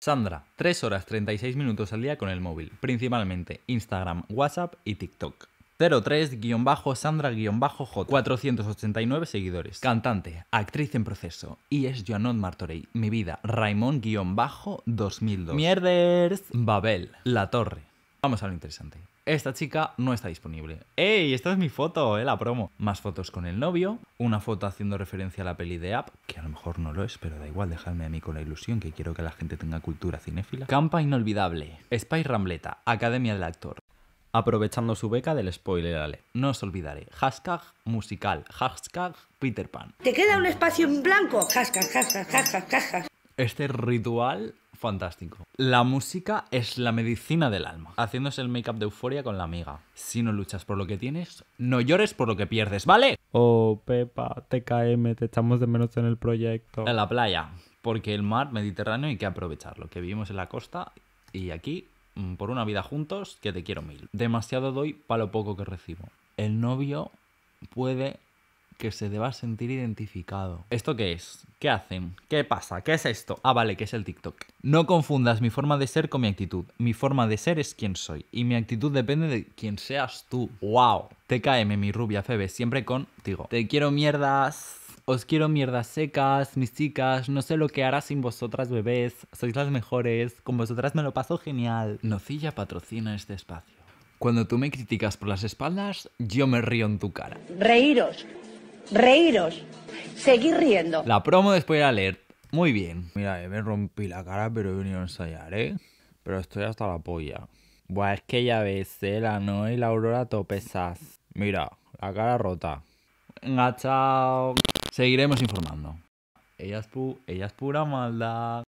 Sandra, 3 horas 36 minutos al día con el móvil, principalmente Instagram, WhatsApp y TikTok. 03-Sandra-J, 489 seguidores. Cantante, actriz en proceso, y es Joanot Martorey, mi vida, Raimond-2002. Mierders. Babel, La Torre. Vamos a lo interesante esta chica no está disponible. ¡Ey! Esta es mi foto, ¿eh? La promo. Más fotos con el novio, una foto haciendo referencia a la peli de App, que a lo mejor no lo es, pero da igual, dejadme a mí con la ilusión que quiero que la gente tenga cultura cinéfila. Campa inolvidable, Spy Rambleta, Academia del Actor. Aprovechando su beca del spoiler, ale. No os olvidaré. Hashtag musical. Hashtag Peter Pan. Te queda un espacio en blanco. Hashtag, hashtag, hashtag este ritual fantástico. La música es la medicina del alma. Haciéndose el make-up de euforia con la amiga. Si no luchas por lo que tienes, no llores por lo que pierdes, ¿vale? Oh, Pepa, TKM, te echamos de menos en el proyecto. En la playa, porque el mar Mediterráneo hay que aprovecharlo, que vivimos en la costa y aquí, mm, por una vida juntos, que te quiero mil. Demasiado doy para lo poco que recibo. El novio puede que se deba sentir identificado. ¿Esto qué es? ¿Qué hacen? ¿Qué pasa? ¿Qué es esto? Ah, vale, que es el TikTok. No confundas mi forma de ser con mi actitud. Mi forma de ser es quien soy y mi actitud depende de quién seas tú. ¡Wow! TKM, mi rubia Febe, siempre contigo. Te quiero mierdas. Os quiero mierdas secas, mis chicas, no sé lo que hará sin vosotras, bebés. Sois las mejores, con vosotras me lo paso genial. Nocilla patrocina este espacio. Cuando tú me criticas por las espaldas, yo me río en tu cara. Reíros, reíros, seguir riendo. La promo después de la alert. Muy bien. Mira, eh, me rompí la cara, pero he venido a ensayar, ¿eh? Pero estoy hasta la polla. Buah, es que ya ves, ¿eh? La Noe y la Aurora topesas. Mira, la cara rota. Venga, chao. Seguiremos informando. ella es pura maldad.